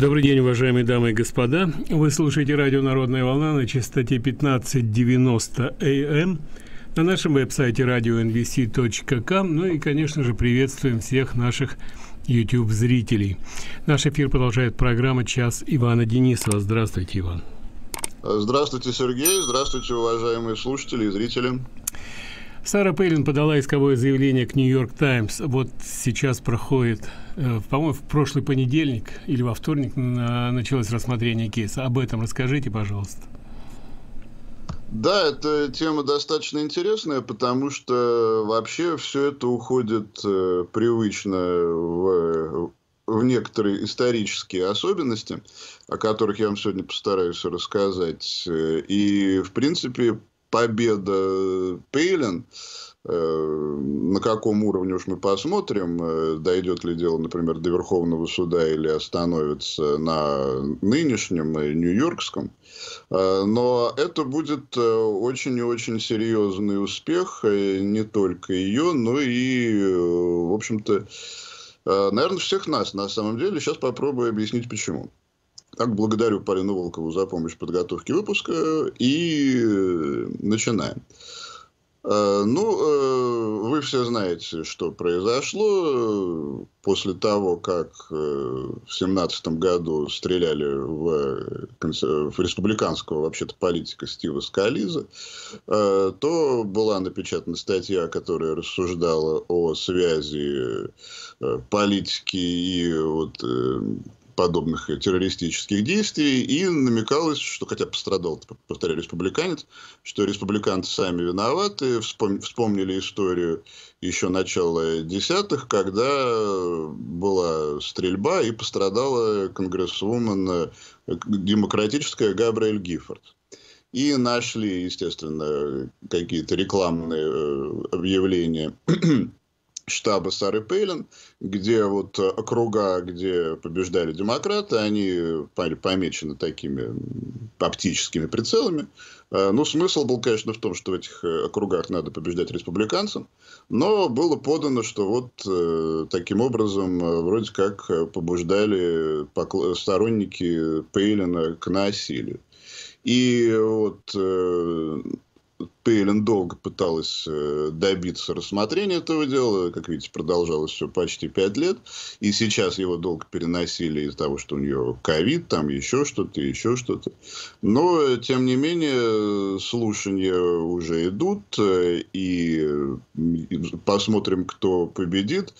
Добрый день, уважаемые дамы и господа. Вы слушаете радио «Народная волна» на частоте 1590 АМ на нашем веб-сайте radio.nvc.com. Ну и, конечно же, приветствуем всех наших YouTube-зрителей. Наш эфир продолжает программа «Час Ивана Денисова». Здравствуйте, Иван. Здравствуйте, Сергей. Здравствуйте, уважаемые слушатели и зрители. Сара Пейлин подала исковое заявление к «Нью-Йорк Таймс». Вот сейчас проходит, э, по-моему, в прошлый понедельник или во вторник э, началось рассмотрение кейса. Об этом расскажите, пожалуйста. Да, эта тема достаточно интересная, потому что вообще все это уходит э, привычно в, в некоторые исторические особенности, о которых я вам сегодня постараюсь рассказать. Э, и, в принципе, победа э, Пейлин, э, на каком уровне уж мы посмотрим, э, дойдет ли дело, например, до Верховного суда или остановится на нынешнем нью-йоркском. Но это будет очень и очень серьезный успех не только ее, но и, в общем-то, наверное, всех нас на самом деле. Сейчас попробую объяснить, почему. Так, благодарю Полину Волкову за помощь в подготовке выпуска и э, начинаем. Э, ну, э, вы все знаете, что произошло после того, как в семнадцатом году стреляли в, в республиканского вообще-то политика Стива Скализа, то была напечатана статья, которая рассуждала о связи политики и вот подобных террористических действий, и намекалось, что, хотя пострадал, повторяю, республиканец, что республиканцы сами виноваты, вспом... вспомнили историю еще начала десятых, когда была стрельба и пострадала конгрессвумен э, демократическая Габриэль Гиффорд. И нашли, естественно, какие-то рекламные э, объявления штаба Сары Пейлин, где вот э, округа, где побеждали демократы, они помечены такими оптическими прицелами. Э, но ну, смысл был, конечно, в том, что в этих э, округах надо побеждать республиканцам, но было подано, что вот таким образом вроде как побуждали сторонники Пейлина к насилию. И вот Пейлен долго пыталась э, добиться рассмотрения этого дела. Как видите, продолжалось все почти пять лет. И сейчас его долго переносили из-за того, что у нее ковид, там еще что-то, еще что-то. Но, э, тем не менее, слушания уже идут. Э, и посмотрим, кто победит.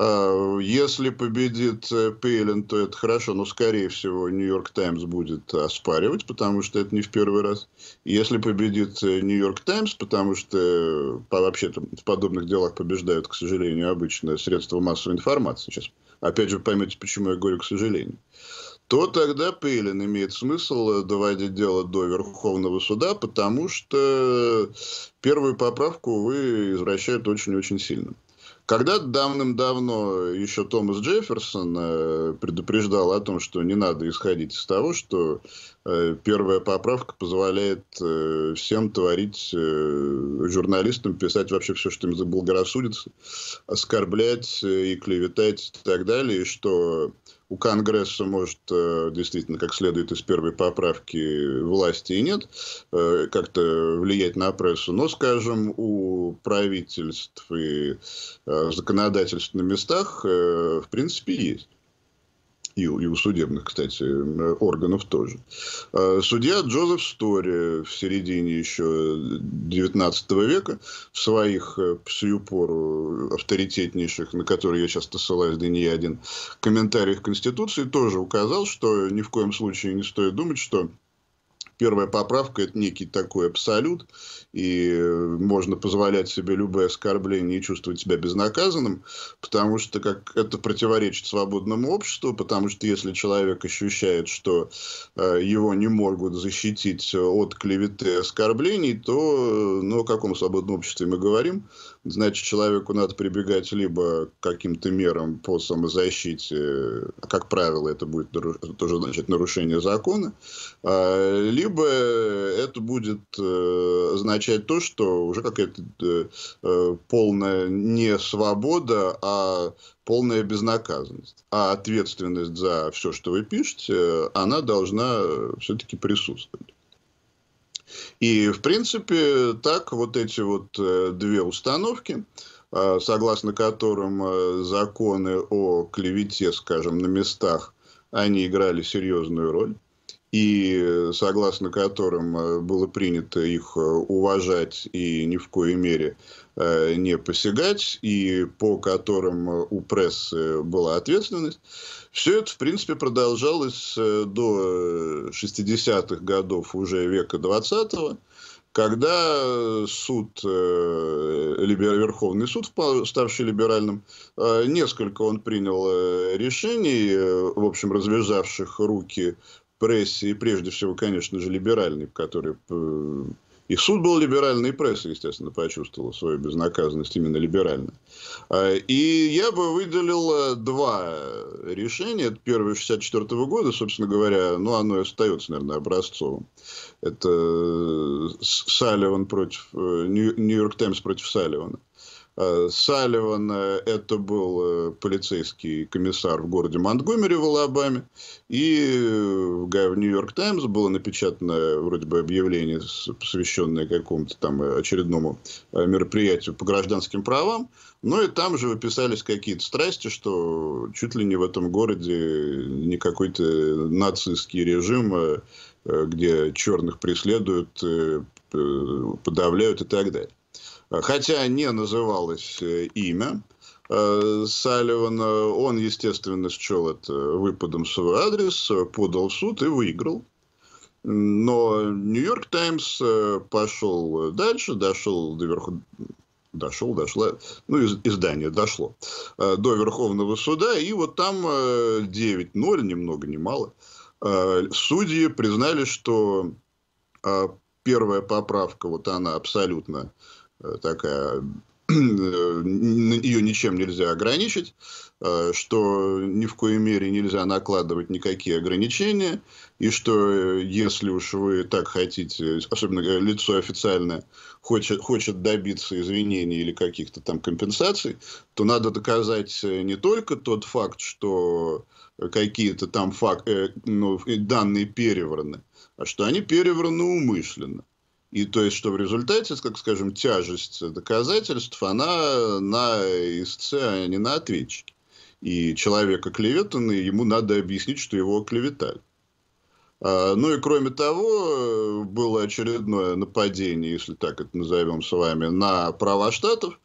А, если победит э, Пейлин, то это хорошо, но, скорее всего, Нью-Йорк Таймс будет э, оспаривать, потому что это не в первый раз. Если победит э, Нью-Йорк Таймс, потому что по, вообще-то в подобных делах побеждают, к сожалению, обычное средство массовой информации. Сейчас, опять же, поймете, почему я говорю «к сожалению» то тогда Пелин имеет смысл доводить дело до Верховного суда, потому что первую поправку вы извращают очень-очень сильно. Когда давным-давно еще Томас Джефферсон э, предупреждал о том, что не надо исходить из того, что Э, первая поправка позволяет э, всем творить, э, журналистам писать вообще все, что им заблагорассудится, оскорблять и клеветать и так далее, и что у Конгресса, может, действительно, как следует из первой поправки, власти и нет, как-то влиять на прессу, но, скажем, у правительств и законодательств на местах, в принципе, есть и у, и у судебных, кстати, органов тоже. А судья Джозеф Стори в середине еще 19 века в своих по э, сию пору авторитетнейших, на которые я часто ссылаюсь, да не я один, комментариях Конституции тоже указал, что ни в коем случае не стоит думать, что первая поправка – это некий такой абсолют, и э, можно позволять себе любые оскорбления и чувствовать себя безнаказанным, потому что как это противоречит свободному обществу, потому что если человек ощущает, что э, его не могут защитить от клеветы оскорблений, то э, ну, о каком свободном обществе мы говорим? значит, человеку надо прибегать либо к каким-то мерам по самозащите, как правило, это будет тоже, значит, нарушение закона, а, либо это будет э, означать то, что уже какая-то э, э, полная не свобода, а полная безнаказанность. А ответственность за все, что вы пишете, она должна все-таки присутствовать. И, в принципе, так вот эти вот э, две установки, э, согласно которым э, законы о клевете, скажем, на местах, они играли серьезную роль и согласно которым э, было принято их э, уважать и ни в коей мере э, не посягать, и по которым у прессы была ответственность. Все это, в принципе, продолжалось до 60-х годов уже века 20-го, когда суд, Верховный суд, ставший либеральным, несколько он принял решений, в общем, развязавших руки прессе, и прежде всего, конечно же, либеральной, в которой э, и суд был либеральный, и пресса, естественно, почувствовала свою безнаказанность именно либерально. А, и я бы выделил э, два решения. Это первое 1964 года, собственно говоря, ну, оно и остается, наверное, образцовым. Это э, Салливан против... Нью-Йорк Таймс против Салливана. Э, Салливан э, – это был э, полицейский комиссар в городе Монтгомери в Алабаме. И в Нью-Йорк Таймс было напечатано вроде бы объявление, посвященное какому-то там очередному мероприятию по гражданским правам. Ну и там же выписались какие-то страсти, что чуть ли не в этом городе не какой-то нацистский режим, где черных преследуют, подавляют и так далее хотя не называлось э, имя э, Салливана. Он, естественно, счел это выпадом в свой адрес, подал в суд и выиграл. Но Нью-Йорк Таймс э, пошел дальше, дошел до верху, дошел, дошло, ну, из, издание дошло до Верховного суда, и вот там 9-0, ни много ни мало. Судьи признали, что первая поправка, вот она абсолютно Э, такая э, ее ничем нельзя ограничить, э, что ни в коей мере нельзя накладывать никакие ограничения, и что если уж вы так хотите, особенно лицо официальное, хочет, хочет добиться извинений или каких-то там компенсаций, то надо доказать не только тот факт, что какие-то там фак... ну, данные перевраны, а что они перевраны умышленно. И то есть, что в результате, как скажем, тяжесть доказательств, она на истце, а не на ответчике. И человек оклеветанный, ему надо объяснить, что его оклеветали. А, ну и кроме того, было очередное нападение, если так это назовем с вами, на права штатов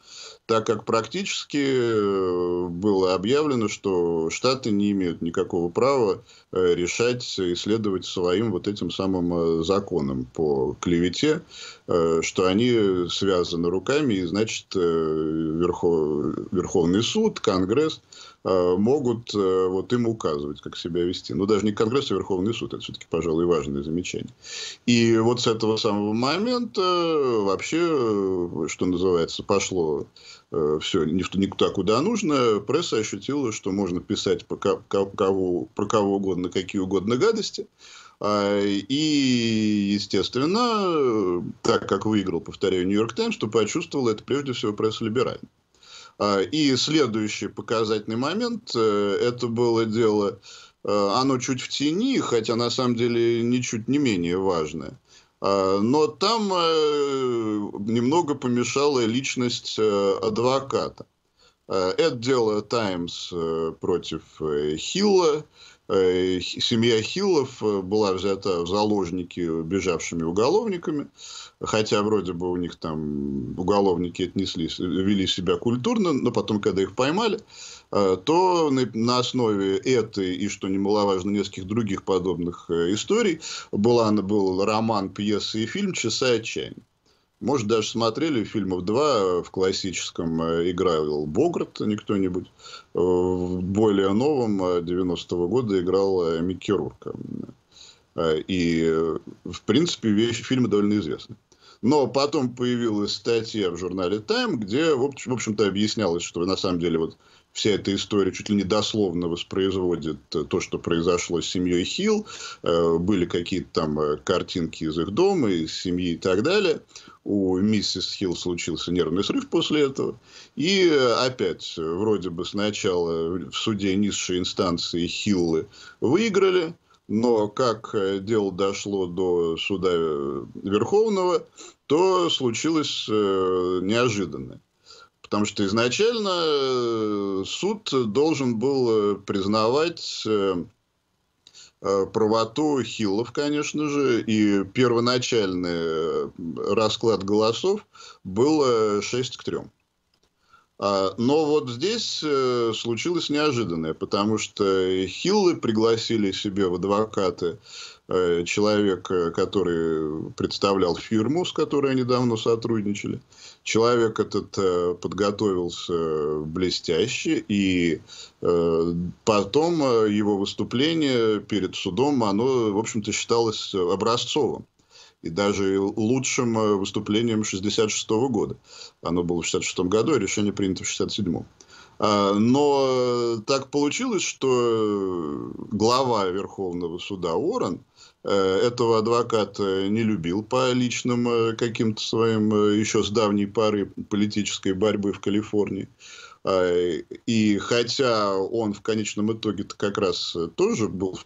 так как практически э, было объявлено, что Штаты не имеют никакого права э, решать, и следовать своим вот этим самым э, законам по клевете Э, что они связаны руками, и, значит, э, Верхов... Верховный суд, Конгресс э, могут вот им указывать, как себя вести. Ну, даже не Конгресс, а Верховный суд. Это все-таки, пожалуй, важное замечание. И вот с этого самого момента вообще, что называется, пошло все никуда куда нужно. Пресса ощутила, что можно писать по кого, про кого угодно, какие угодно гадости. А, и, естественно, так как выиграл, повторяю, Нью-Йорк Таймс, что почувствовал это прежде всего пресс-либерально. А, и следующий показательный момент, э, это было дело, э, оно чуть в тени, хотя на самом деле ничуть не менее важное. А, но там э, немного помешала личность адвоката. Это дело Таймс против Хилла. Э, семья Хиллов э, была взята в заложники бежавшими уголовниками, хотя вроде бы у них там уголовники отнеслись, вели себя культурно, но потом, когда их поймали, э, то на основе этой и, что немаловажно, нескольких других подобных историй была, был роман, пьеса и фильм «Часы отчаяния». Может, даже смотрели фильмов два э, в классическом э, играл Богарт, а не кто-нибудь. Э, в более новом 90-го года играл Микки Рурка. И, в принципе, вещи, фильмы довольно известны. Но потом появилась статья в журнале Time, где, в общем-то, объяснялось, что на самом деле вот вся эта история чуть ли не дословно воспроизводит то, что произошло с семьей Хилл. Были какие-то там картинки из их дома, из семьи и так далее у миссис Хилл случился нервный срыв после этого. И опять, вроде бы сначала в суде низшей инстанции Хиллы выиграли, но как э, дело дошло до суда э, Верховного, то случилось э, неожиданно. Потому что изначально суд должен был признавать Э, правоту Хиллов, конечно же, и первоначальный э, расклад голосов был 6 э, к 3. А, но вот здесь случилось неожиданное, потому что Хиллы пригласили себе в адвокаты человека, который представлял фирму, с которой они давно сотрудничали, Человек этот э, подготовился блестяще, и э, потом э, его выступление перед судом, оно, в общем-то, считалось образцовым и даже лучшим э, выступлением 66 года. Оно было в 66 году, и а решение принято в 67 а, но так получилось, что глава Верховного суда Орен Э, этого адвоката э, не любил по личным э, каким-то своим еще с давней поры политической борьбы в Калифорнии. А, и хотя он в конечном итоге -то как раз тоже был,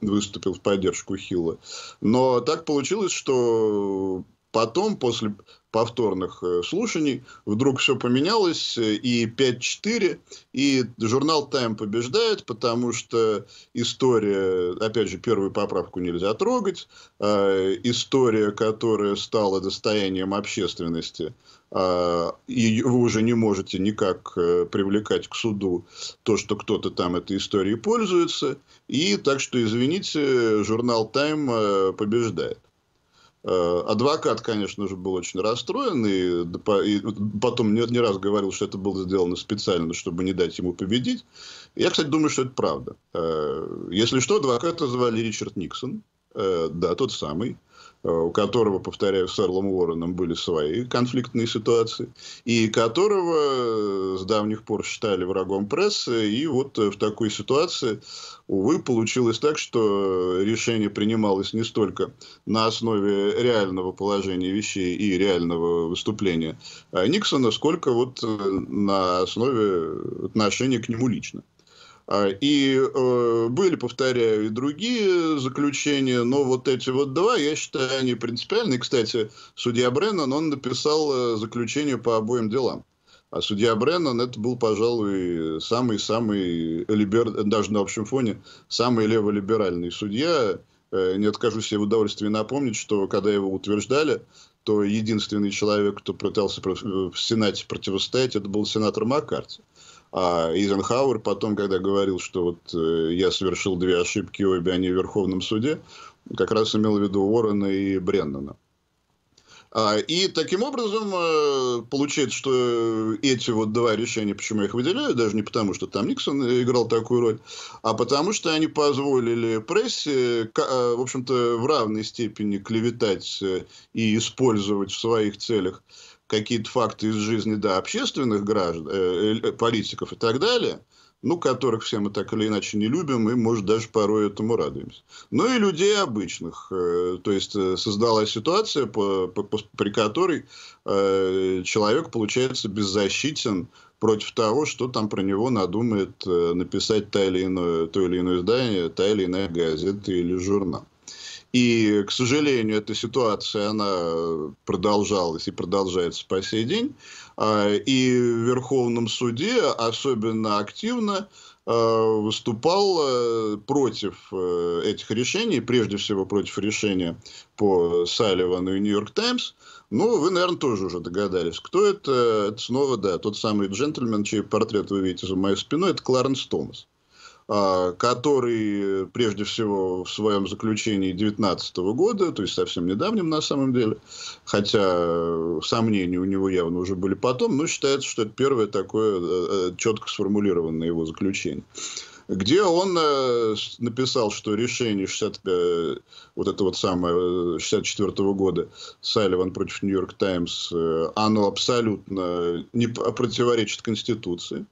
выступил в поддержку Хилла, но так получилось, что потом, после повторных э, слушаний, вдруг все поменялось, э, и 5-4, и журнал «Тайм» побеждает, потому что история, опять же, первую поправку нельзя трогать, а, история, которая стала достоянием общественности, а, и вы уже не можете никак э, привлекать к суду то, что кто-то там этой историей пользуется, и так что, извините, журнал «Тайм» побеждает. Э, адвокат, конечно же, был очень расстроен и, и потом не, не раз говорил, что это было сделано специально, чтобы не дать ему победить. Я, кстати, думаю, что это правда. Э, если что, адвоката звали Ричард Никсон, э, да, тот самый. Э, у которого, повторяю, с Эрлом Уорреном были свои конфликтные ситуации, и которого э, с давних пор считали врагом прессы. И вот э, в такой ситуации, увы, получилось так, что решение принималось не столько на основе реального положения вещей и реального выступления Никсона, сколько вот на основе отношения к нему лично. А, и э, были, повторяю, и другие заключения, но вот эти вот два, я считаю, они принципиальные. Кстати, судья Бреннан, он написал э, заключение по обоим делам. А судья Бреннан, это был, пожалуй, самый-самый, либер... даже на общем фоне, самый леволиберальный судья. Э, не откажусь себе в удовольствии напомнить, что когда его утверждали, то единственный человек, кто пытался э, в Сенате противостоять, это был сенатор Маккарти. Mm а Эйзенхауэр потом, когда говорил, что вот э, я совершил две ошибки, обе они в Верховном суде, как раз имел в виду Уоррена и Бреннана. А, и таким образом э, получается, что эти вот два решения, почему я их выделяю, даже не потому, что там Никсон играл такую роль, а потому что они позволили прессе, э, в общем-то, в равной степени клеветать и использовать в своих целях какие-то факты из жизни, да, общественных граждан, э, э, э, политиков и так далее, ну, которых все мы так или иначе не любим, и, может, даже порой этому радуемся. Ну и людей обычных. То есть, создалась ситуация, по, по, при которой человек, получается, беззащитен против того, что там про него надумает написать та или иное, то или иное издание, та или иная газета или журнал. И, к сожалению, эта ситуация, она продолжалась и продолжается по сей день. А, и в Верховном суде особенно активно а, выступал э, против э, этих решений, прежде всего против решения по Салливану и Нью-Йорк Таймс. Ну, вы, наверное, тоже уже догадались, кто это. Это снова, да, тот самый джентльмен, чей портрет вы видите за моей спиной, это Кларенс Томас. А, который прежде всего в своем заключении 2019 года, то есть совсем недавним на самом деле, хотя сомнения у него явно уже были потом, но считается, что это первое такое э, э, четко сформулированное его заключение где он э, написал, что решение 60, вот это вот самое 64 -го года Салливан против Нью-Йорк Таймс, оно абсолютно не противоречит Конституции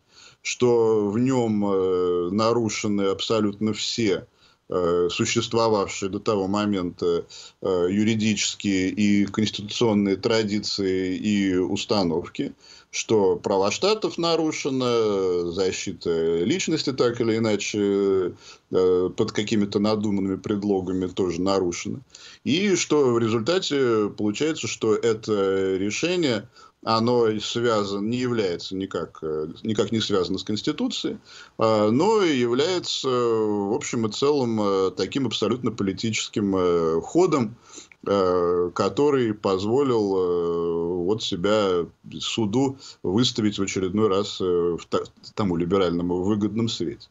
что в нем э, нарушены абсолютно все э, существовавшие до того момента э, юридические и конституционные традиции и установки, что права штатов нарушена, защита личности так или иначе под какими-то надуманными предлогами тоже нарушена. И что в результате получается, что это решение оно связано, не является никак, э, никак не связано с Конституцией, а, но является, в общем и целом, э, таким абсолютно политическим э, ходом, который позволил вот себя суду выставить в очередной раз в тому либеральному выгодном свете.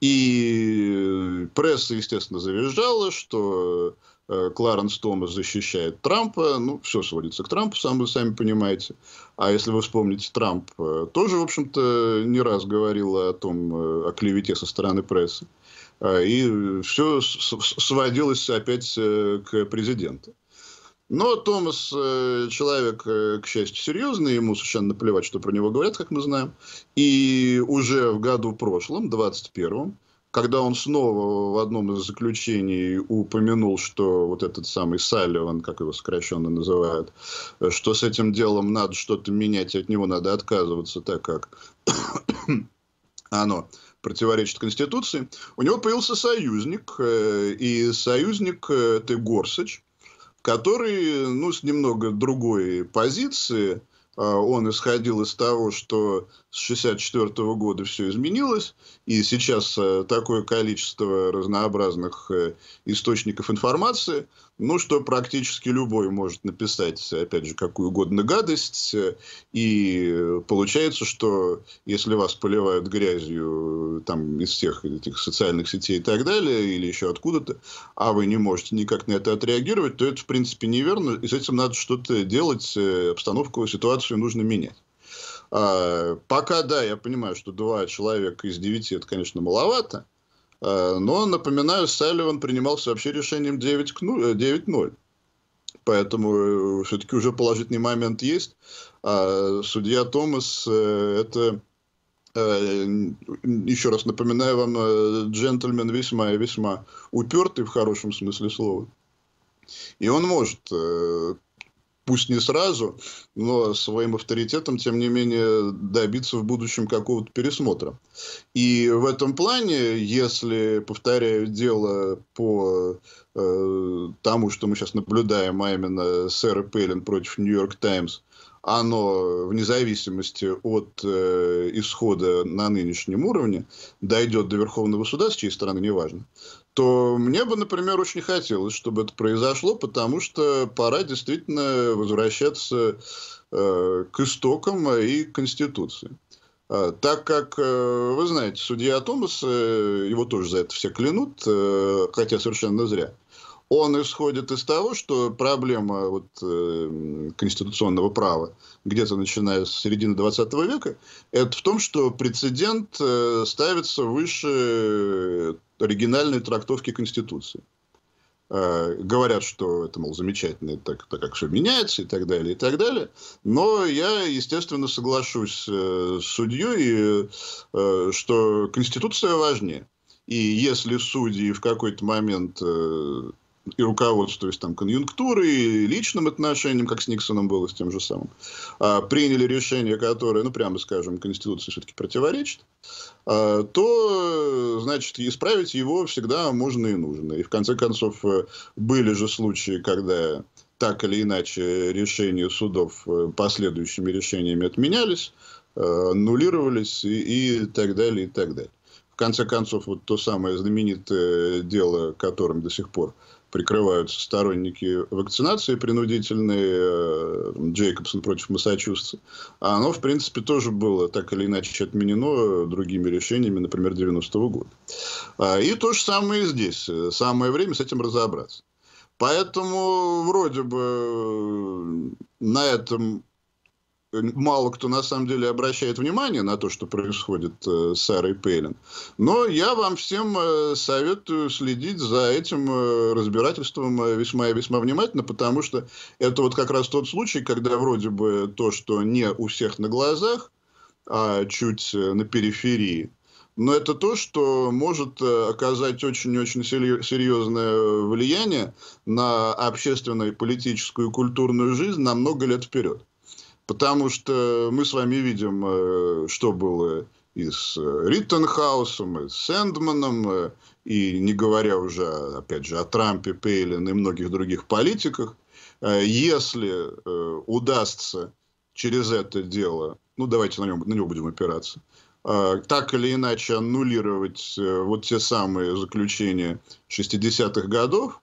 И пресса, естественно, завизжала, что Э, Кларенс Томас защищает Трампа, ну, все сводится к Трампу, сам вы сами понимаете. А если вы вспомните, Трамп э, тоже, в общем-то, не раз говорил о том, э, о клевете со стороны прессы. А, и все сводилось опять к президенту. Но Томас человек, к счастью, серьезный, ему совершенно наплевать, что про него говорят, как мы знаем. И уже в году прошлом, 21-м, когда он снова в одном из заключений упомянул, что вот этот самый Салливан, как его сокращенно называют, что с этим делом надо что-то менять, от него надо отказываться, так как оно противоречит Конституции, у него появился союзник, э, и союзник э, это Горсач, который, ну, с немного другой позиции, а, он исходил из того, что с 1964 года все изменилось, и сейчас э, такое количество разнообразных э, источников информации, ну, что практически любой может написать, опять же, какую угодно гадость, и получается, что если вас поливают грязью э, там из всех этих социальных сетей и так далее, или еще откуда-то, а вы не можете никак на это отреагировать, то это, в принципе, неверно, и с этим надо что-то делать, э, обстановку, ситуацию нужно менять. А, пока, да, я понимаю, что два человека из девяти, это, конечно, маловато, Э, но, напоминаю, Салливан принимался вообще решением 9-0. Э, Поэтому э, все-таки уже положительный момент есть. А судья Томас – это, еще раз напоминаю вам, джентльмен весьма и весьма упертый в хорошем смысле слова. И он может пусть не сразу, но своим авторитетом, тем не менее, добиться в будущем какого-то пересмотра. И в этом плане, если, повторяю, дело по э, тому, что мы сейчас наблюдаем, а именно Сэра Пейлин против Нью-Йорк Таймс, э, оно, вне зависимости от э, исхода на нынешнем уровне, дойдет до Верховного суда, с чьей стороны, неважно, то мне бы, например, очень хотелось, чтобы это произошло, потому что пора действительно возвращаться э, к истокам и к Конституции. А, так как, э, вы знаете, судья Томас, его тоже за это все клянут, хотя совершенно зря – он исходит из того, что проблема вот, э, конституционного права, где-то начиная с середины 20 века, это в том, что прецедент э, ставится выше оригинальной трактовки Конституции. Э, говорят, что это, мол, замечательно, так, так как все меняется и так далее, и так далее. Но я, естественно, соглашусь э, с судьей, и, э, э, что Конституция важнее. И если судьи в какой-то момент э, и руководствуясь там конъюнктурой, и личным отношением, как с Никсоном было, с тем же самым, а, приняли решение, которое, ну, прямо скажем, Конституции все-таки противоречит, а, то, значит, исправить его всегда можно и нужно. И, в конце концов, э, были же случаи, когда так или иначе решения судов э, последующими решениями отменялись, э, аннулировались и, и так далее, и так далее. В конце концов, вот то самое знаменитое дело, которым до сих пор прикрываются сторонники вакцинации принудительной, э, Джейкобсон против Массачусетса. А оно, в принципе, тоже было так или иначе отменено другими решениями, например, 90-го года. А, и то же самое и здесь. Самое время с этим разобраться. Поэтому вроде бы на этом мало кто на самом деле обращает внимание на то, что происходит э, с Сарой Пейлин. Но я вам всем э, советую следить за этим э, разбирательством весьма и весьма внимательно, потому что это вот как раз тот случай, когда вроде бы то, что не у всех на глазах, а чуть на периферии, но это то, что может оказать очень-очень серьезное влияние на общественную, политическую и культурную жизнь на много лет вперед. Потому что мы с вами видим, э, что было и с э, Риттенхаусом, и с Сэндманом, э, и не говоря уже, опять же, о Трампе, Пейлин и многих других политиках. Если удастся через это дело, ну давайте на нем на него будем опираться, так или иначе аннулировать вот те самые заключения 60-х годов,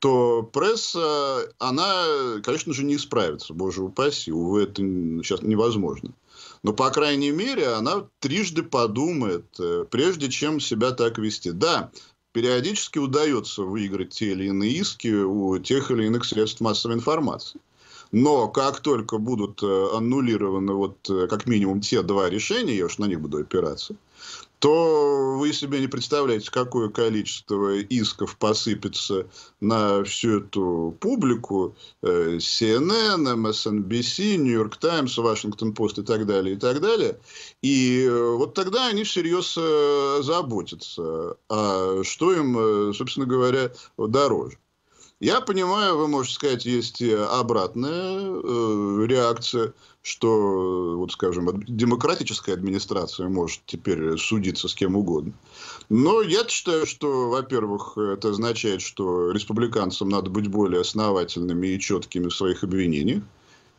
то пресса, она, конечно же, не справится, боже упаси, увы, это сейчас невозможно. Но, по крайней мере, она трижды подумает, э, прежде чем себя так вести. Да, периодически удается выиграть те или иные иски у тех или иных средств массовой информации. Но как только будут э, аннулированы вот э, как минимум те два решения, я уж на них буду опираться, то вы себе не представляете, какое количество исков посыпется на всю эту публику э, CNN, MSNBC, New York Times, Washington Post и так далее, и так далее. И э, вот тогда они всерьез э, заботятся, а что им, собственно говоря, дороже. Я понимаю, вы можете сказать, есть обратная э, реакция, что, э, вот скажем, демократическая администрация может теперь судиться с кем угодно. Но я считаю, что, во-первых, это означает, что республиканцам надо быть более основательными и четкими в своих обвинениях.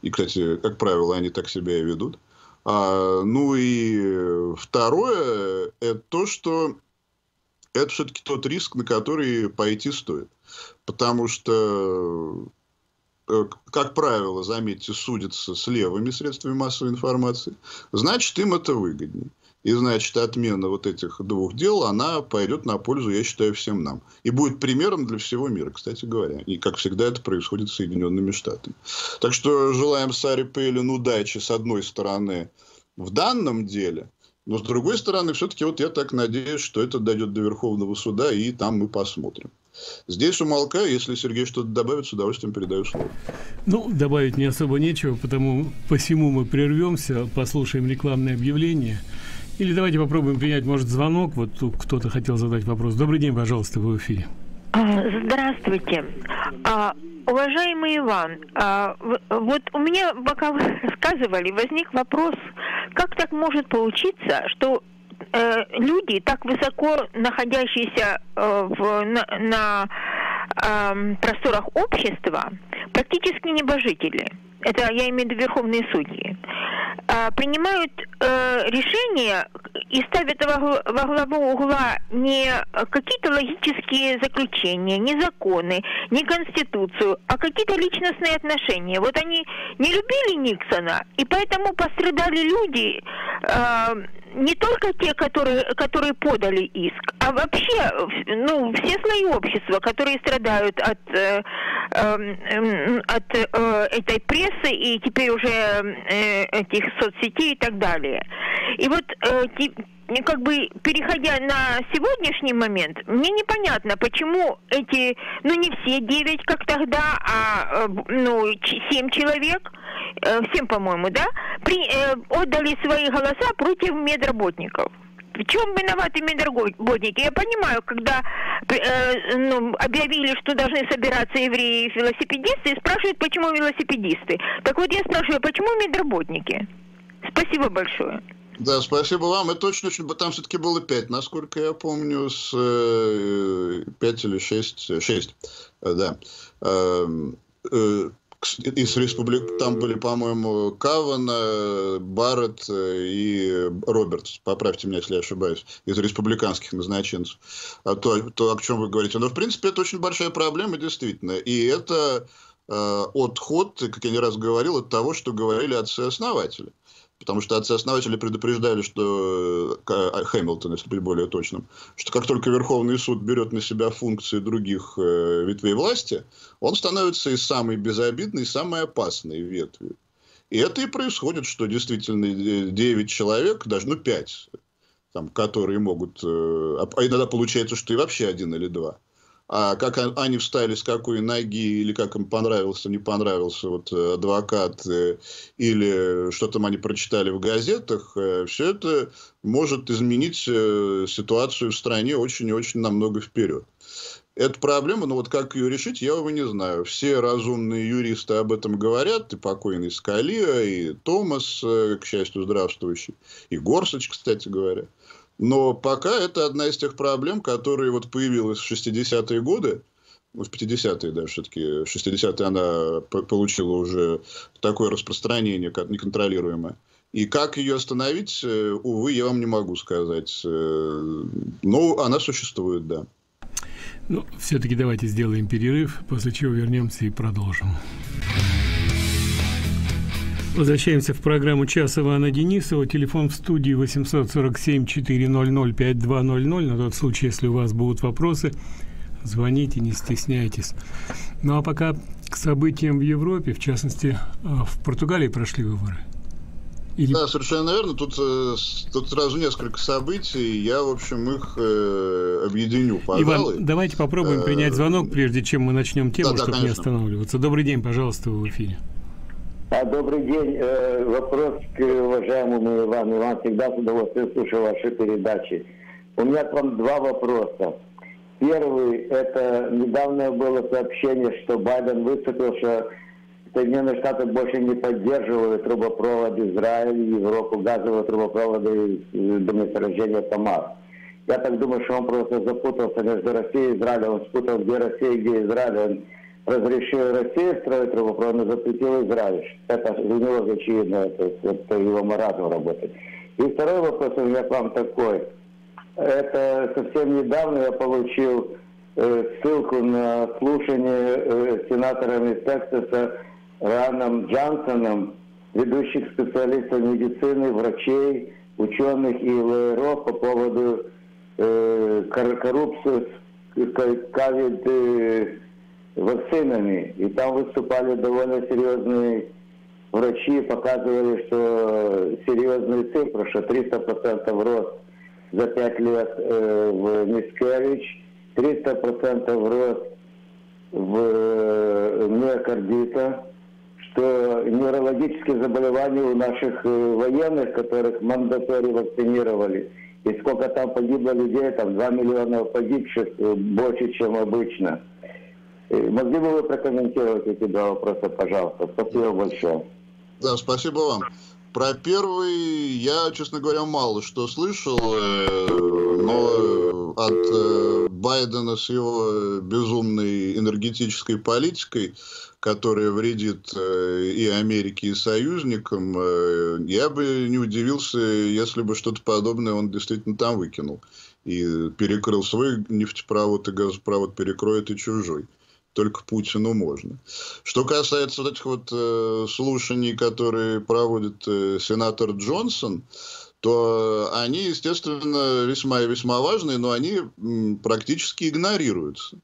И, кстати, как правило, они так себя и ведут. А, ну и э, второе, э, это то, что это все-таки тот риск, на который пойти стоит. Потому что, э, как правило, заметьте, судятся с левыми средствами массовой информации, значит, им это выгоднее. И, значит, отмена вот этих двух дел, она пойдет на пользу, я считаю, всем нам. И будет примером для всего мира, кстати говоря. И, как всегда, это происходит с Соединенными Штатами. Так что желаем Саре Пейлин удачи, с одной стороны, в данном деле – но, с другой стороны, все-таки вот я так надеюсь, что это дойдет до Верховного суда, и там мы посмотрим. Здесь умолкаю, если Сергей что-то добавит, с удовольствием передаю слово. Ну, добавить не особо нечего, потому посему мы прервемся, послушаем рекламное объявление. Или давайте попробуем принять, может, звонок. Вот кто-то хотел задать вопрос. Добрый день, пожалуйста, вы в эфире. Здравствуйте. А, уважаемый Иван, а, вот у меня, пока вы рассказывали, возник вопрос, как так может получиться, что э, люди, так высоко находящиеся э, в, на, на просторах общества, практически небожители – это я имею в виду верховные судьи, а, принимают э, решения и ставят во, главу угла не какие-то логические заключения, не законы, не конституцию, а какие-то личностные отношения. Вот они не любили Никсона, и поэтому пострадали люди, а, не только те, которые, которые подали иск, а вообще ну, все слои общества, которые страдают от, э, э, от э, этой прессы и теперь уже э, этих соцсетей и так далее. И вот э, как бы переходя на сегодняшний момент, мне непонятно, почему эти, ну не все девять, как тогда, а э, ну, семь человек – Э, всем, по-моему, да, при, э, отдали свои голоса против медработников. В чем виноваты медработники? Я понимаю, когда э, ну, объявили, что должны собираться евреи и велосипедисты, и спрашивают, почему велосипедисты. Так вот я спрашиваю, почему медработники? Спасибо большое. Да, спасибо вам. Это точно очень... Там все-таки было пять, насколько я помню, с э, пять или шесть, шесть, э, да. Эм, из республик... Там были, по-моему, Кавана, э, Барретт э, и Робертс, поправьте меня, если я ошибаюсь, из республиканских назначенцев. А то, то, о чем вы говорите. Но, в принципе, это очень большая проблема, действительно. И это э, отход, как я не раз говорил, от того, что говорили отцы-основатели. Потому что отцы-основатели предупреждали, что э, а, Хэмилтон, если быть более точным, что как только Верховный суд берет на себя функции других э, ветвей власти, он становится и самой безобидной, и самой опасной ветвью. И это и происходит, что действительно 9 э, человек, даже ну 5, там, которые могут... А, а иногда получается, что и вообще один или два – а как а, они встали, с какой ноги, или как им понравился, не понравился вот э, адвокат, э, или что там они прочитали в газетах, э, все это может изменить ситуацию в стране очень-очень и намного вперед. Эта проблема, но вот как ее решить, я его не знаю. Все разумные юристы об этом говорят, и покойный Скалия, и Томас, к счастью, здравствующий, и Горсач, кстати говоря. Но пока это одна из тех проблем, которые вот появилась в 60-е годы, ну, в 50-е, да, все-таки, 60-е она получила уже такое распространение как неконтролируемое. И как ее остановить, э, увы, я вам не могу сказать. Э, но она существует, да. Ну, все-таки давайте сделаем перерыв, после чего вернемся и продолжим. Возвращаемся в программу «Час Ивана Денисова». Телефон в студии 847-400-5200. На тот случай, если у вас будут вопросы, звоните, не стесняйтесь. Ну а пока к событиям в Европе, в частности, а, в Португалии прошли выборы. Или... Да, совершенно верно. Тут, э, тут сразу несколько событий. Я, в общем, их э, объединю, пожалуй. Иван, давайте попробуем принять э, звонок, прежде чем мы начнем тему, да, да, чтобы конечно. не останавливаться. Добрый день, пожалуйста, вы в эфире. А, добрый день. Э, вопрос к уважаемому Ивану. Иван всегда с удовольствием слушаю ваши передачи. У меня к вам два вопроса. Первый, это недавно было сообщение, что Байден выступил, что Соединенные Штаты больше не поддерживают трубопровод Израиль, Европу, газового трубопровода до месторождения Тамар. Я так думаю, что он просто запутался между Россией и Израилем, он спутал, где Россия, где Израиль разрешил России строить трубопровод, но запретил Израиль. Это для него очевидно, то есть это его маразм работает. И второй вопрос у меня к вам такой. Это совсем недавно я получил э, ссылку на слушание э, сенаторами Тексаса Раном Джонсоном, ведущих специалистов медицины, врачей, ученых и ЛРО по поводу э, коррупции, э, ковид э, вакцинами. И там выступали довольно серьезные врачи, показывали, что серьезные цифры, что 300% рост за 5 лет э, в Мискевич, 300% рост в э, миокардита, что неврологические заболевания у наших э, военных, которых мандатори вакцинировали, и сколько там погибло людей, там 2 миллиона погибших, э, больше, чем обычно – Э, могли бы вы прокомментировать эти два вопроса, пожалуйста? Спасибо большое. Да, спасибо вам. Про первый я, честно говоря, мало что слышал, э, но от э, Байдена с его безумной энергетической политикой, которая вредит и Америке, и союзникам, я бы не удивился, если бы что-то подобное он действительно там выкинул и перекрыл свой нефтепровод и газопровод, перекроет и чужой только Путину можно. Что касается вот этих вот э, слушаний, которые проводит э, сенатор Джонсон, то они, естественно, весьма и весьма важные, но они м, практически игнорируются.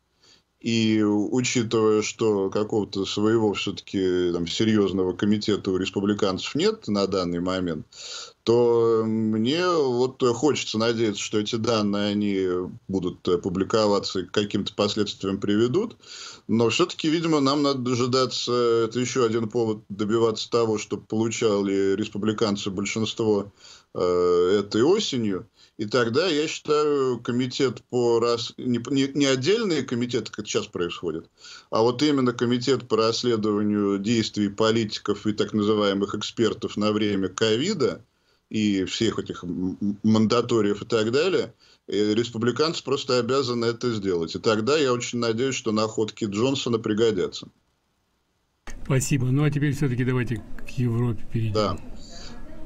И учитывая, что какого-то своего все-таки там, серьезного комитета у республиканцев нет на данный момент, то мне вот хочется надеяться, что эти данные, они будут публиковаться и к каким-то последствиям приведут. Но все-таки, видимо, нам надо дожидаться, это еще один повод добиваться того, чтобы получали республиканцы большинство э, этой осенью. И тогда, я считаю, комитет по рас... не, не, не отдельные комитеты, как сейчас происходит, а вот именно комитет по расследованию действий политиков и так называемых экспертов на время ковида и всех этих мандаториев и так далее, и э, республиканцы просто обязаны это сделать. И тогда я очень надеюсь, что находки Джонсона пригодятся. Спасибо. Ну а теперь все-таки давайте к Европе перейдем. Да.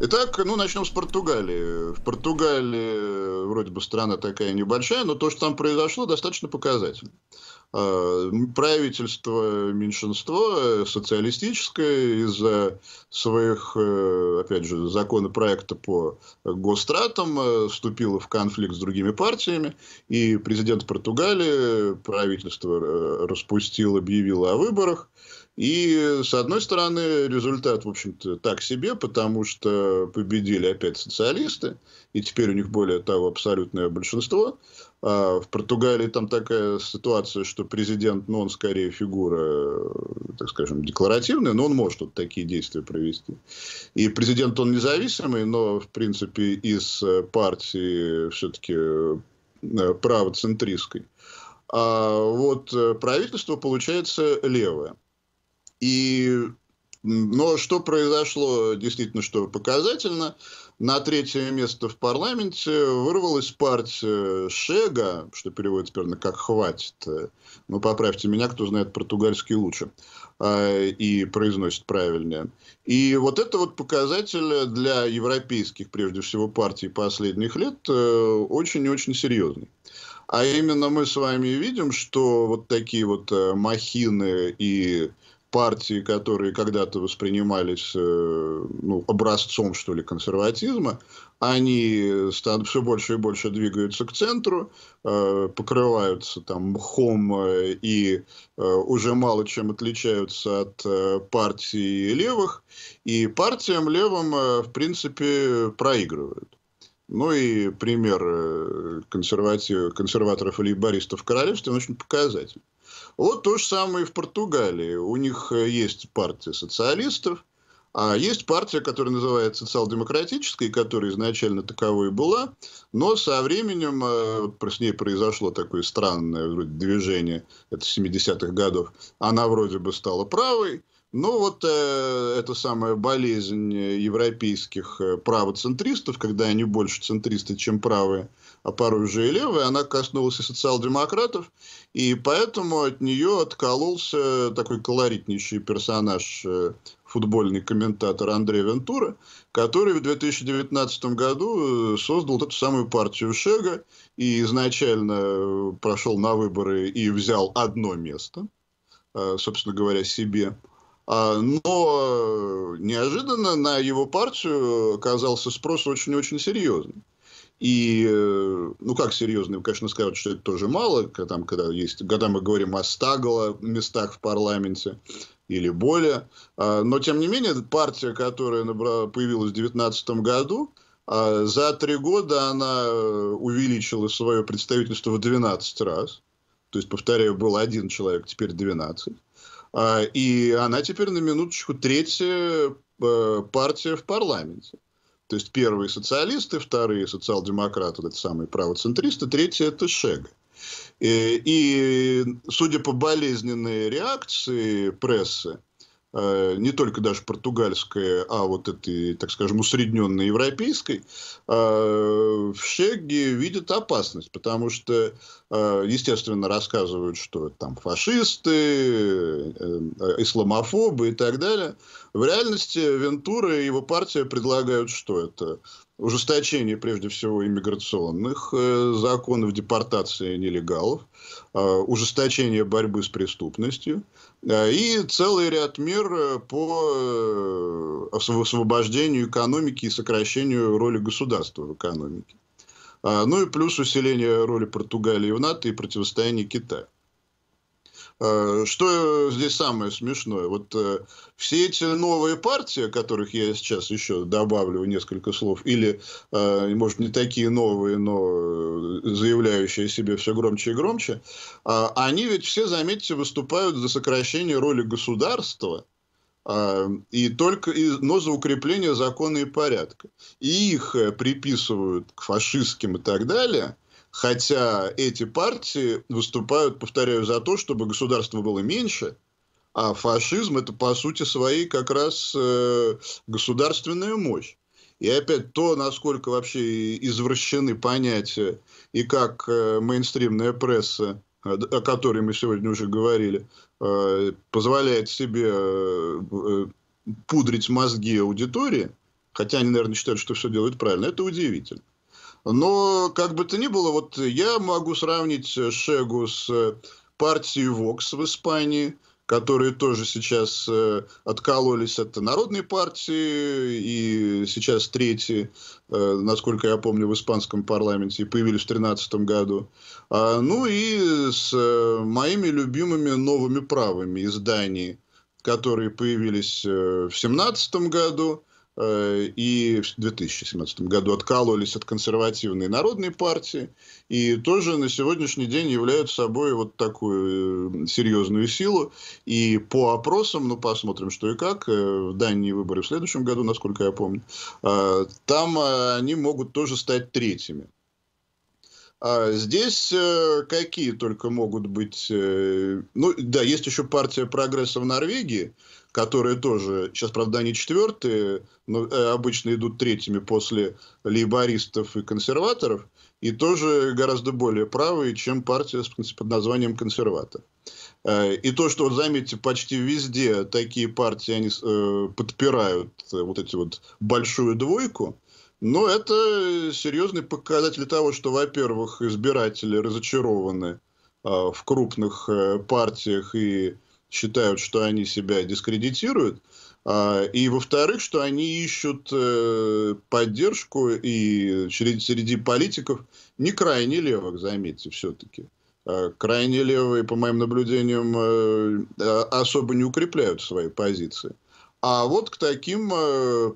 Итак, ну, начнем с Португалии. В Португалии э, вроде бы страна такая небольшая, но то, что там произошло, достаточно показательно. А, правительство, меньшинство э, социалистическое из-за своих, э, опять же, законопроекта по гостратам вступило в конфликт с другими партиями, и президент Португалии правительство распустил, объявило о выборах, и, с одной стороны, результат, в общем-то, так себе, потому что победили опять социалисты, и теперь у них, более того, абсолютное большинство. А в Португалии там такая ситуация, что президент, ну, он скорее фигура, так скажем, декларативная, но он может вот такие действия провести. И президент, он независимый, но, в принципе, из партии все-таки э, правоцентристской. А вот э, правительство, получается, левое. И, но что произошло, действительно, что показательно, на третье место в парламенте вырвалась партия Шега, что переводится примерно как «хватит». Ну, поправьте меня, кто знает португальский лучше а, и произносит правильнее. И вот это вот показатель для европейских, прежде всего, партий последних лет э, очень и очень серьезный. А именно мы с вами видим, что вот такие вот э, махины и партии, которые когда-то воспринимались э, ну, образцом, что ли, консерватизма, они все больше и больше двигаются к центру, э, покрываются там мхом э, и уже мало чем отличаются от партий левых, и партиям левым, в принципе, проигрывают. Ну и пример консерватив, консерваторов или баристов в королевстве, он очень показательный. Вот то же самое и в Португалии. У них э, есть партия социалистов, а есть партия, которая называется социал-демократической, которая изначально таковой была, но со временем э, с ней произошло такое странное вроде движение, это 70-х годов, она вроде бы стала правой, ну, вот э, это самая болезнь э, европейских э, правоцентристов, когда они больше центристы, чем правые, а порой уже и левые, она коснулась и социал-демократов, и поэтому от нее откололся такой колоритнейший персонаж, э, футбольный комментатор Андрей Вентура, который в 2019 году э, создал вот эту самую партию Шега и изначально прошел на выборы и взял одно место, собственно говоря, себе. А, но э, неожиданно на его партию оказался спрос очень-очень серьезный. И, э, ну как серьезный, конечно, скажут, что это тоже мало, там, когда, есть, когда мы говорим о 100 местах в парламенте или более. А, но, тем не менее, партия, которая набрала, появилась в 2019 году, а, за три года она э, увеличила свое представительство в 12 раз. То есть, повторяю, был один человек, теперь 12. А, и она теперь на минуточку третья э, партия в парламенте. То есть первые социалисты, вторые социал-демократы, это самые правоцентристы, третьи это Шега. И, э, и судя по болезненной реакции прессы, Э, не только даже португальской, а вот этой, так скажем, усредненной европейской, э, в Шеге видят опасность, потому что, э, естественно, рассказывают, что там фашисты, исламофобы и так далее. В реальности Вентура и его партия предлагают что это? ужесточение, прежде всего, иммиграционных э, законов депортации нелегалов, э, ужесточение борьбы с преступностью э, и целый ряд мер по освобождению экономики и сокращению роли государства в экономике. А, ну и плюс усиление роли Португалии в НАТО и противостояние Китаю. Э, что э, здесь самое смешное? Вот э, все эти новые партии, о которых я сейчас еще добавлю несколько слов, или, может, не такие новые, но заявляющие себе все громче и громче, они ведь все, заметьте, выступают за сокращение роли государства и только, но за укрепление закона и порядка. И их приписывают к фашистским и так далее – Хотя эти партии выступают, повторяю, за то, чтобы государство было меньше, а фашизм это по сути своей как раз э, государственная мощь. И опять то, насколько вообще извращены понятия и как э, мейнстримная пресса, о которой мы сегодня уже говорили, э, позволяет себе э, э пудрить мозги аудитории, хотя они, наверное, считают, что все делают правильно, это удивительно. Но, как бы то ни было, вот я могу сравнить э, Шегу с э, партией Вокс в Испании, которые тоже сейчас э, откололись от народной партии и сейчас третьи, насколько я помню, в испанском парламенте, появились в 2013 году. А, ну и с моими любимыми новыми правыми изданиями, которые появились в 2017 году Э, и в 2017 году откалывались от консервативной народной партии, и тоже на сегодняшний день являются собой вот такую э, серьезную силу. И по опросам, ну, посмотрим, что и как, э, в Дании выборы в следующем году, насколько я помню, там они могут тоже стать третьими. А здесь какие только могут быть... Ну, да, есть еще партия прогресса в Норвегии, которые тоже, сейчас, правда, они четвертые, но э, обычно идут третьими после лейбористов и консерваторов, и тоже гораздо более правые, чем партия под названием консерватор. Э, и то, что, вот заметьте, почти везде такие партии, они э, подпирают вот эти вот большую двойку, но это серьезный показатель того, что, во-первых, избиратели разочарованы в крупных партиях и считают, что они себя дискредитируют, а, и, во-вторых, что они ищут э, поддержку и среди политиков не крайне левых, заметьте, все-таки. А, крайне левые, по моим наблюдениям, э, э, особо не укрепляют свои позиции. А вот к таким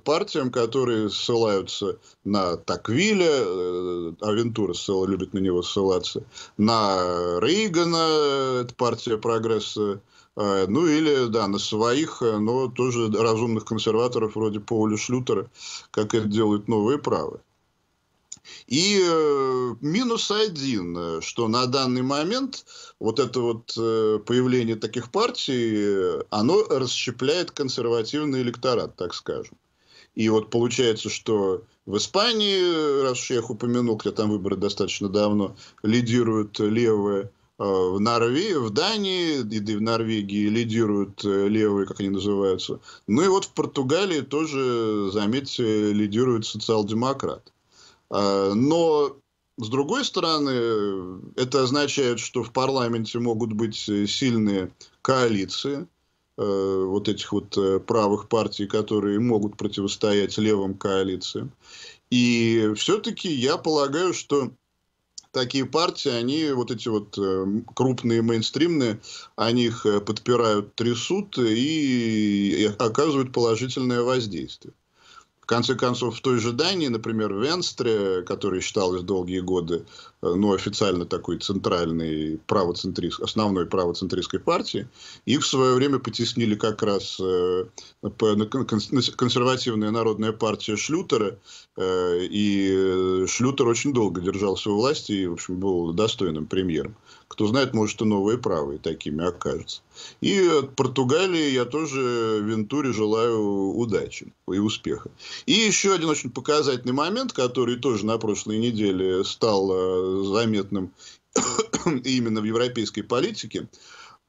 партиям, которые ссылаются на Таквиля, Авентура ссыл, любит на него ссылаться, на Рейгана, партия прогресса Э, ну или, да, на своих, э, но тоже разумных консерваторов вроде Пауля Шлютера, как это делают новые правы. И э, минус один, э, что на данный момент вот это вот э, появление таких партий, оно расщепляет консервативный электорат, так скажем. И вот получается, что в Испании, раз уж я их упомянул, хотя там выборы достаточно давно, лидируют левые, Э, в Норвегии, в Дании, и в Норвегии лидируют э, левые, как они называются. Ну и вот в Португалии тоже, заметьте, лидирует социал-демократ. Э, но, с другой стороны, это означает, что в парламенте могут быть сильные коалиции вот этих вот правых партий, которые могут противостоять левым коалициям. И все-таки я полагаю, что такие партии, они вот эти вот э, крупные мейнстримные, они их э, подпирают, трясут и оказывают положительное воздействие. В конце концов, в той же Дании, например, в Венстре, который считалось долгие годы ну, официально такой центральной правоцентрист, основной правоцентристской партии. Их в свое время потеснили как раз э, консервативная народная партия Шлютера, э, и Шлютер очень долго держался у власти и, в общем, был достойным премьером. Кто знает, может, и новые правые такими окажутся. И от Португалии я тоже Вентуре желаю удачи и успеха. И еще один очень показательный момент, который тоже на прошлой неделе стал э, заметным именно в европейской политике,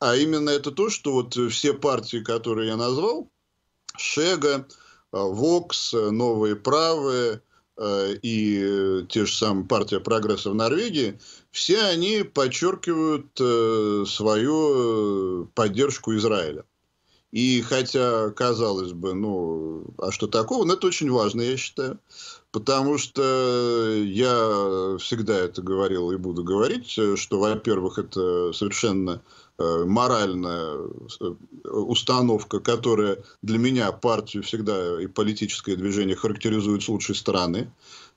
а именно это то, что вот все партии, которые я назвал, Шега, Вокс, Новые Правые э, и те же самые партия прогресса в Норвегии, все они подчеркивают э, свою э, поддержку Израиля. И хотя, казалось бы, ну, а что такого, но ну, это очень важно, я считаю. Потому что я всегда это говорил и буду говорить, что, во-первых, это совершенно э, моральная э, установка, которая для меня партию всегда и политическое движение характеризует с лучшей стороны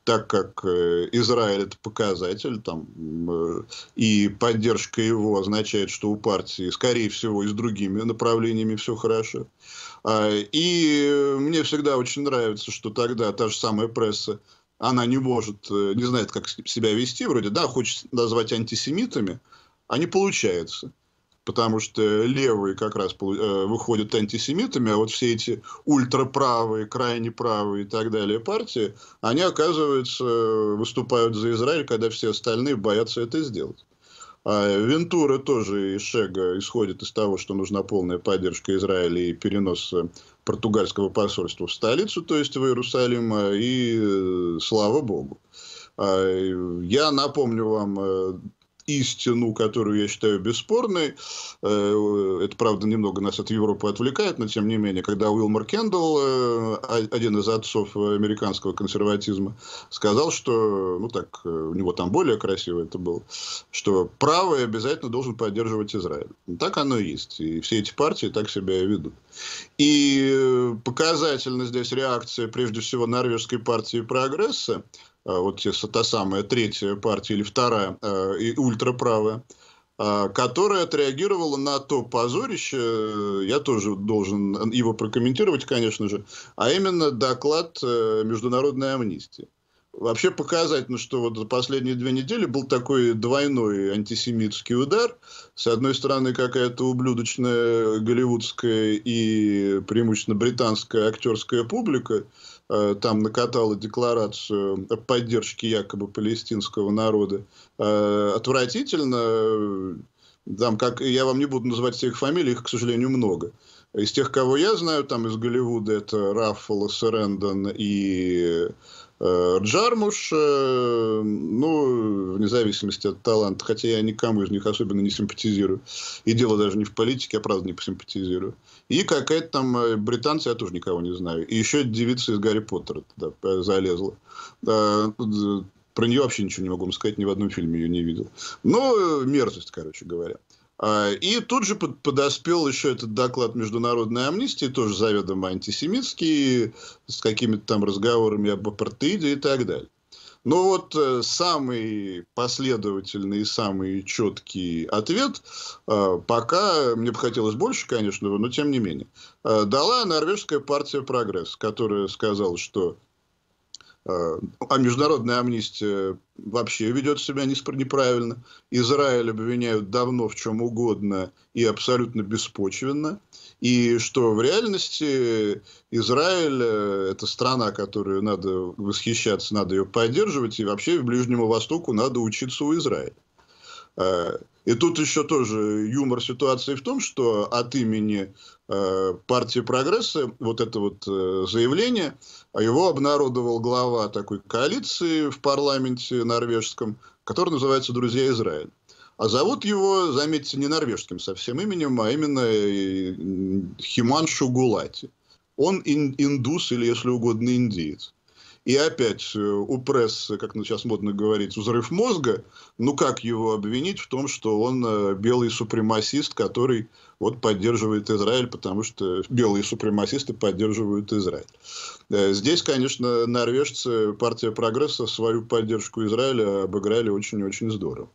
так как э, Израиль это показатель, там, и поддержка его означает, что у партии, скорее всего, и с другими направлениями все хорошо. А, и мне всегда очень нравится, что тогда та же самая пресса, она не может, э, не знает, как себя вести, вроде, да, хочет назвать антисемитами, а не получается. Потому что левые как раз э, выходят антисемитами, а вот все эти ультраправые, крайне правые и так далее партии, они, оказывается, выступают за Израиль, когда все остальные боятся это сделать. А, Вентура тоже из Шега исходит из того, что нужна полная поддержка Израиля и перенос э, португальского посольства в столицу, то есть в Иерусалим, э, и э, слава богу. А, я напомню вам истину, которую я считаю бесспорной. Э, это, правда, немного нас от Европы отвлекает, но тем не менее, когда Уилмар Кендалл, э, один из отцов американского консерватизма, сказал, что, ну так, э, у него там более красиво это было, что правый обязательно должен поддерживать Израиль. Так оно и есть. И все эти партии так себя и ведут. И показательна здесь реакция, прежде всего, норвежской партии прогресса, а, вот те, та самая третья партия или вторая, а, и ультраправая, а, которая отреагировала на то позорище, я тоже должен его прокомментировать, конечно же, а именно доклад э, международной амнистии. Вообще показательно, что вот за последние две недели был такой двойной антисемитский удар. С одной стороны, какая-то ублюдочная голливудская и преимущественно британская актерская публика, Э, там накатала декларацию о поддержке якобы палестинского народа. Э, отвратительно. Э, там, как, я вам не буду называть всех фамилий, их, к сожалению, много. Из тех, кого я знаю, там из Голливуда, это Раффало, Серендон и э, Джармуш, э, ну, вне зависимости от таланта, хотя я никому из них особенно не симпатизирую. И дело даже не в политике, я правда не посимпатизирую. И какая-то там э, британцы, я тоже никого не знаю. И еще девица из Гарри Поттера туда залезла. Про нее вообще ничего не могу сказать, ни в одном фильме ее не видел. Но ну, мерзость, короче говоря. А, и тут же подоспел еще этот доклад Международной амнистии, тоже заведомо антисемитский, с какими-то там разговорами об апартеиде и так далее. Но вот э, самый последовательный и самый четкий ответ, э, пока, мне бы хотелось больше, конечно, но тем не менее, э, дала норвежская партия «Прогресс», которая сказала, что Э, а международная амнистия вообще ведет себя неправильно. Израиль обвиняют давно в чем угодно и абсолютно беспочвенно. И что в реальности Израиль э, – это страна, которую надо восхищаться, надо ее поддерживать. И вообще в Ближнему Востоку надо учиться у Израиля. Э, и тут еще тоже юмор ситуации в том, что от имени Э, партии прогресса, вот это вот э, заявление, а его обнародовал глава такой коалиции в парламенте норвежском, который называется «Друзья Израиля». А зовут его, заметьте, не норвежским совсем именем, а именно э, Химаншу Гулати. Он индус или, если угодно, индиец. И опять э, у прессы, как сейчас модно говорить, взрыв мозга. Ну как его обвинить в том, что он э, белый супремасист, который вот поддерживает Израиль, потому что белые супремасисты поддерживают Израиль. Э, здесь, конечно, норвежцы, партия прогресса свою поддержку Израиля обыграли очень-очень здорово.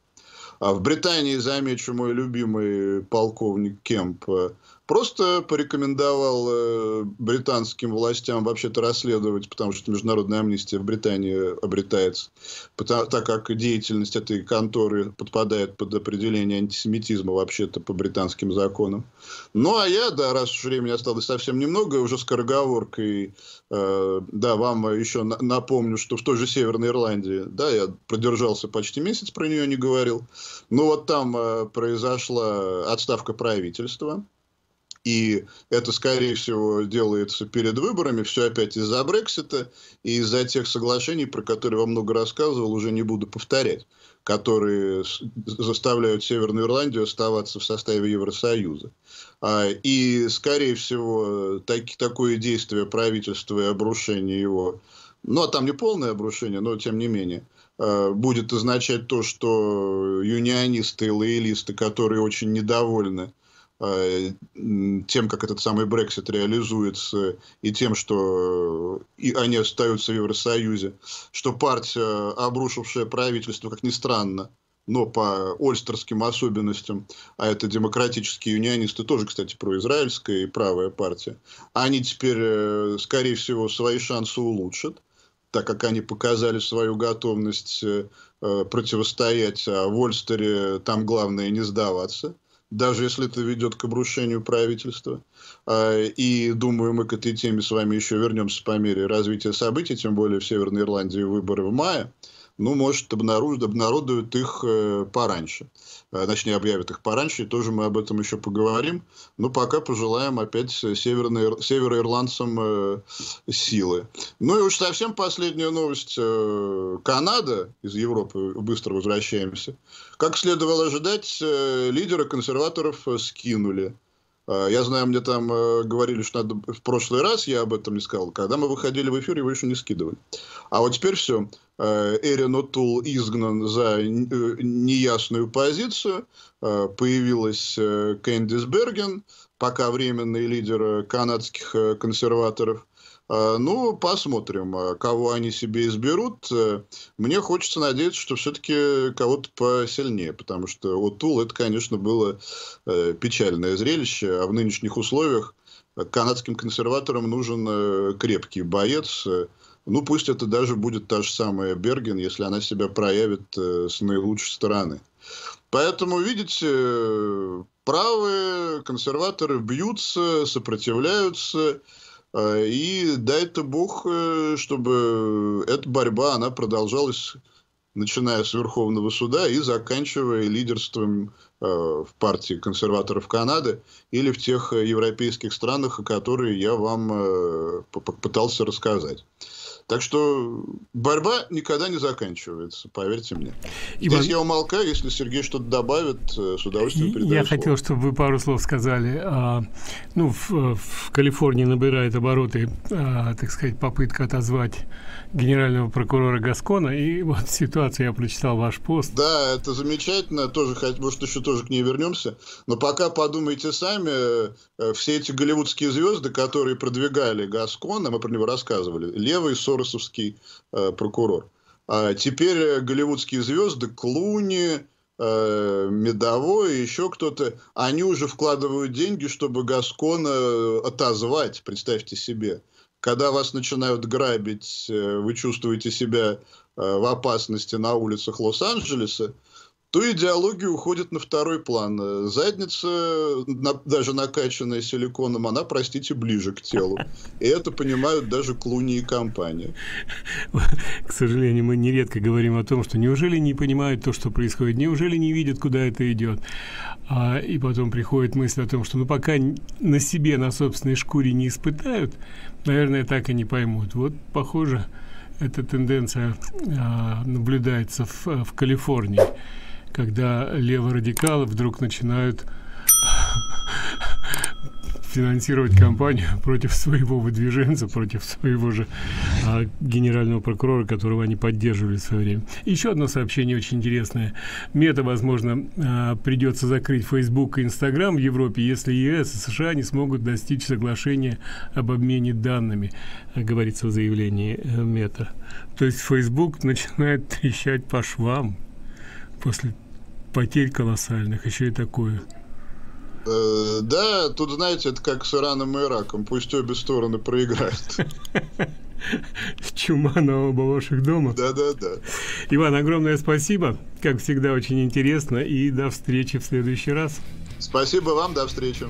А в Британии, замечу, мой любимый полковник Кемп Просто порекомендовал э, британским властям вообще-то расследовать, потому что международная амнистия в Британии обретается, потому, так как деятельность этой конторы подпадает под определение антисемитизма вообще-то по британским законам. Ну, а я, да, раз уж времени осталось совсем немного, уже скороговоркой, э, да, вам еще на, напомню, что в той же Северной Ирландии, да, я продержался почти месяц, про нее не говорил, но ну, вот там э, произошла отставка правительства, и это, скорее всего, делается перед выборами. Все опять из-за Брексита и из-за тех соглашений, про которые вам много рассказывал, уже не буду повторять, которые заставляют Северную Ирландию оставаться в составе Евросоюза. А, и, скорее всего, так, такое действие правительства и обрушение его, ну, а там не полное обрушение, но тем не менее, а, будет означать то, что юнионисты и лоялисты, которые очень недовольны Э, тем, как этот самый Брексит реализуется, и тем, что э, и они остаются в Евросоюзе, что партия, обрушившая правительство, как ни странно, но по ольстерским особенностям, а это демократические юнионисты, тоже, кстати, произраильская и правая партия, они теперь, э, скорее всего, свои шансы улучшат, так как они показали свою готовность противостоять, а в Ольстере там главное не сдаваться – даже если это ведет к обрушению правительства. А, и, думаю, мы к этой теме с вами еще вернемся по мере развития событий, тем более в Северной Ирландии выборы в мае ну, может, обнаружат, обнародуют их э, пораньше. Э, точнее, объявят их пораньше, и тоже мы об этом еще поговорим. Но пока пожелаем опять э, северной, североирландцам силы. Ну и уж совсем последняя новость. Канада из Европы, быстро возвращаемся. Как следовало ожидать, лидера консерваторов скинули. Э, я знаю, мне там э, говорили, что надо в прошлый раз, я об этом не сказал. Когда мы выходили в эфир, его еще не скидывали. А вот теперь все. Э, Эрин Отул изгнан за неясную позицию. Появилась Кэндис Берген, пока временный лидер канадских консерваторов – Э, ну, посмотрим, э, кого они себе изберут. Э, мне хочется надеяться, что все-таки кого-то посильнее, потому что вот Тул это, конечно, было печальное зрелище, а в нынешних условиях канадским консерваторам нужен крепкий боец. Ну, пусть это даже будет та же самая Берген, если она себя проявит с наилучшей стороны. Поэтому, видите, правые консерваторы бьются, сопротивляются, а, и дай-то Бог, э, чтобы эта борьба, она продолжалась, начиная с Верховного суда и заканчивая лидерством э, в партии консерваторов Канады или в тех э, европейских странах, о которых я вам пытался рассказать. Так что борьба никогда не заканчивается, поверьте мне. Иван... Здесь я умолкаю, если Сергей что-то добавит, э, с удовольствием передаю Я слово. хотел, чтобы вы пару слов сказали. А, ну, в, в Калифорнии набирает обороты, а, так сказать, попытка отозвать генерального прокурора Гаскона. И вот ситуация, я прочитал ваш пост. Да, это замечательно. Тоже, может, еще тоже к ней вернемся. Но пока подумайте сами, э, все эти голливудские звезды, которые продвигали Гаскона, мы про него рассказывали, левый, соросовский э, прокурор. А теперь э, голливудские звезды, Клуни, э, Медовой, еще кто-то, они уже вкладывают деньги, чтобы Гаскона э, отозвать, представьте себе. Когда вас начинают грабить, э, вы чувствуете себя в опасности на улицах Лос-Анджелеса, то идеология уходит на второй план. Э, задница, э, даже накачанная силиконом, она, простите, ближе к телу. И это понимают даже Клуни и компания. К сожалению, мы нередко говорим о том, что неужели не понимают то, что происходит, неужели не видят, куда это идет. А, и потом приходит мысль о том, что ну пока на себе, на собственной шкуре не испытают, наверное, так и не поймут. Вот, похоже, эта тенденция а, наблюдается в, э, в Калифорнии когда леворадикалы вдруг начинают финансировать кампанию против своего выдвиженца, против своего же а, генерального прокурора, которого они поддерживали в свое время. Еще одно сообщение очень интересное. Мета, возможно, а, придется закрыть Facebook и Instagram в Европе, если ЕС и США не смогут достичь соглашения об обмене данными, а, говорится в заявлении э, Мета. То есть Facebook начинает трещать по швам после потерь колоссальных, еще и такое. Э, да, тут, знаете, это как с Ираном и Ираком. Пусть обе стороны проиграют. Чума на оба ваших дома. Да-да-да. Иван, огромное спасибо. Как всегда, очень интересно. И до встречи в следующий раз. Спасибо вам, до встречи.